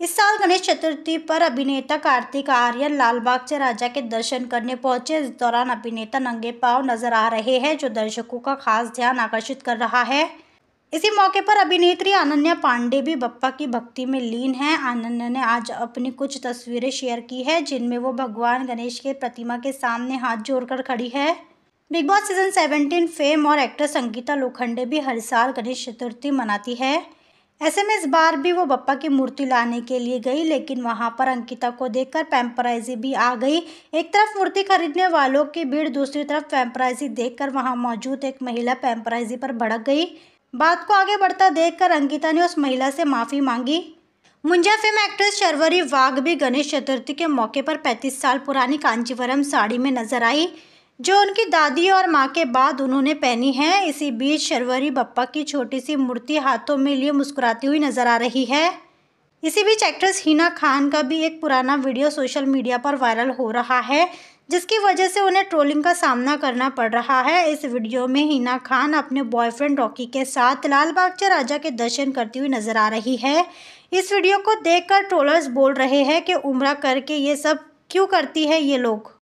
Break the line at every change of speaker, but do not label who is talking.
इस साल गणेश चतुर्थी पर अभिनेता कार्तिक आर्यन लालबाग से राजा के दर्शन करने पहुंचे इस दौरान अभिनेता नंगे पांव नजर आ रहे हैं जो दर्शकों का खास ध्यान आकर्षित कर रहा है इसी मौके पर अभिनेत्री अनन्या पांडे भी बप्पा की भक्ति में लीन हैं अनन्या ने आज अपनी कुछ तस्वीरें शेयर की है जिनमें वो भगवान गणेश के प्रतिमा के सामने हाथ जोड़कर खड़ी है बिग बॉस सीजन 17 फेम और एक्टर संगीता लोखंडे भी हर साल गणेश चतुर्थी मनाती है ऐसे में इस बार भी वो बप्पा की मूर्ति लाने के लिए गई लेकिन वहाँ पर अंकिता को देखकर पैम्पराइजी भी आ गई एक तरफ मूर्ति खरीदने वालों की भीड़ दूसरी तरफ पैम्पराइजी देखकर वहाँ मौजूद एक महिला पैम्पराइजी पर भड़क गई बात को आगे बढ़ता देखकर अंकिता ने उस महिला से माफ़ी मांगी मुंजा फिल्म एक्ट्रेस शर्वरी वाघ भी गणेश चतुर्थी के मौके पर पैंतीस साल पुरानी कांचीवरम साड़ी में नजर आई जो उनकी दादी और माँ के बाद उन्होंने पहनी है इसी बीच शर्वरी बप्पा की छोटी सी मूर्ति हाथों में लिए मुस्कुराती हुई नजर आ रही है इसी बीच एक्ट्रेस हिना खान का भी एक पुराना वीडियो सोशल मीडिया पर वायरल हो रहा है जिसकी वजह से उन्हें ट्रोलिंग का सामना करना पड़ रहा है इस वीडियो में हिना खान अपने बॉयफ्रेंड रॉकी के साथ लाल बागचा राजा के दर्शन करती हुई नजर आ रही है इस वीडियो को देखकर ट्रोलर्स बोल रहे हैं कि उम्र करके ये सब क्यों करती है ये लोग